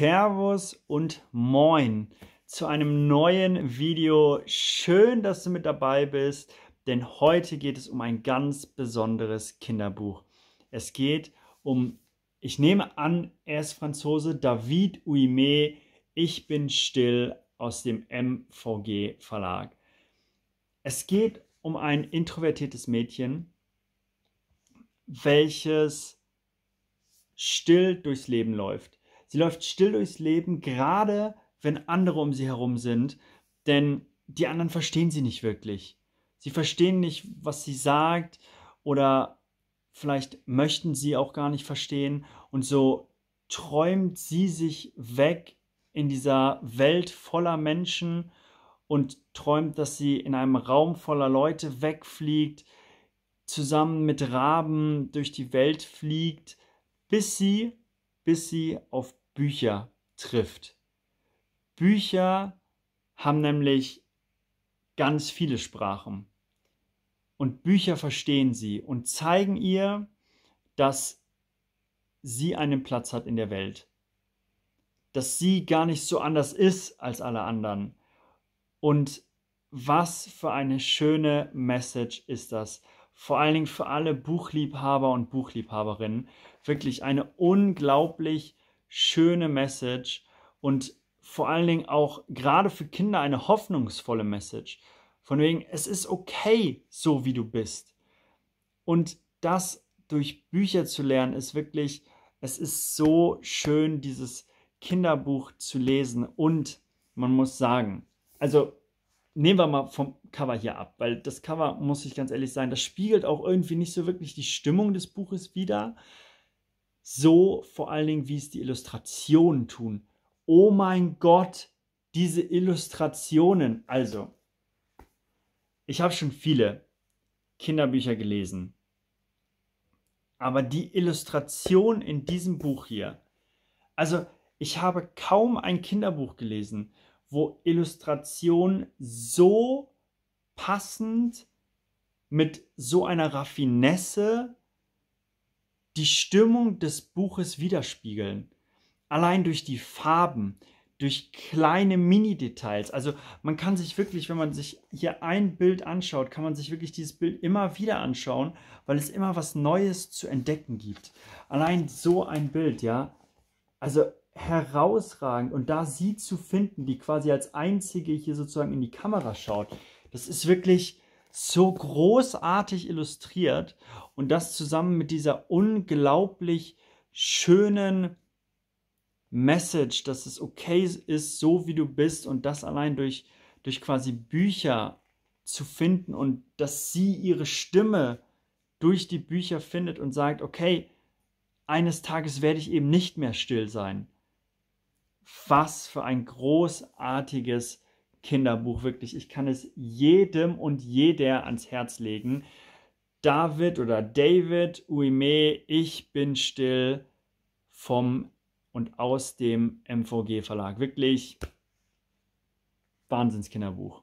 Servus und Moin zu einem neuen Video. Schön, dass du mit dabei bist, denn heute geht es um ein ganz besonderes Kinderbuch. Es geht um, ich nehme an, er ist Franzose, David Uime, Ich bin still aus dem MVG Verlag. Es geht um ein introvertiertes Mädchen, welches still durchs Leben läuft. Sie läuft still durchs Leben, gerade wenn andere um sie herum sind, denn die anderen verstehen sie nicht wirklich. Sie verstehen nicht, was sie sagt oder vielleicht möchten sie auch gar nicht verstehen und so träumt sie sich weg in dieser Welt voller Menschen und träumt, dass sie in einem Raum voller Leute wegfliegt, zusammen mit Raben durch die Welt fliegt, bis sie, bis sie auf Bücher trifft. Bücher haben nämlich ganz viele Sprachen. Und Bücher verstehen sie und zeigen ihr, dass sie einen Platz hat in der Welt. Dass sie gar nicht so anders ist als alle anderen. Und was für eine schöne Message ist das. Vor allen Dingen für alle Buchliebhaber und Buchliebhaberinnen. Wirklich eine unglaublich schöne schöne Message und vor allen Dingen auch gerade für Kinder eine hoffnungsvolle Message. Von wegen, es ist okay, so wie du bist. Und das durch Bücher zu lernen, ist wirklich, es ist so schön, dieses Kinderbuch zu lesen. Und man muss sagen, also nehmen wir mal vom Cover hier ab, weil das Cover, muss ich ganz ehrlich sein, das spiegelt auch irgendwie nicht so wirklich die Stimmung des Buches wider so vor allen Dingen, wie es die Illustrationen tun. Oh mein Gott, diese Illustrationen. Also, ich habe schon viele Kinderbücher gelesen. Aber die Illustration in diesem Buch hier, also ich habe kaum ein Kinderbuch gelesen, wo Illustrationen so passend mit so einer Raffinesse die Stimmung des Buches widerspiegeln. Allein durch die Farben, durch kleine Mini-Details. Also man kann sich wirklich, wenn man sich hier ein Bild anschaut, kann man sich wirklich dieses Bild immer wieder anschauen, weil es immer was Neues zu entdecken gibt. Allein so ein Bild, ja. Also herausragend und da sie zu finden, die quasi als einzige hier sozusagen in die Kamera schaut, das ist wirklich, so großartig illustriert und das zusammen mit dieser unglaublich schönen Message, dass es okay ist, so wie du bist und das allein durch, durch quasi Bücher zu finden und dass sie ihre Stimme durch die Bücher findet und sagt, okay, eines Tages werde ich eben nicht mehr still sein. Was für ein großartiges Kinderbuch, wirklich. Ich kann es jedem und jeder ans Herz legen. David oder David Uime, ich bin still vom und aus dem MVG Verlag. Wirklich Wahnsinns Kinderbuch.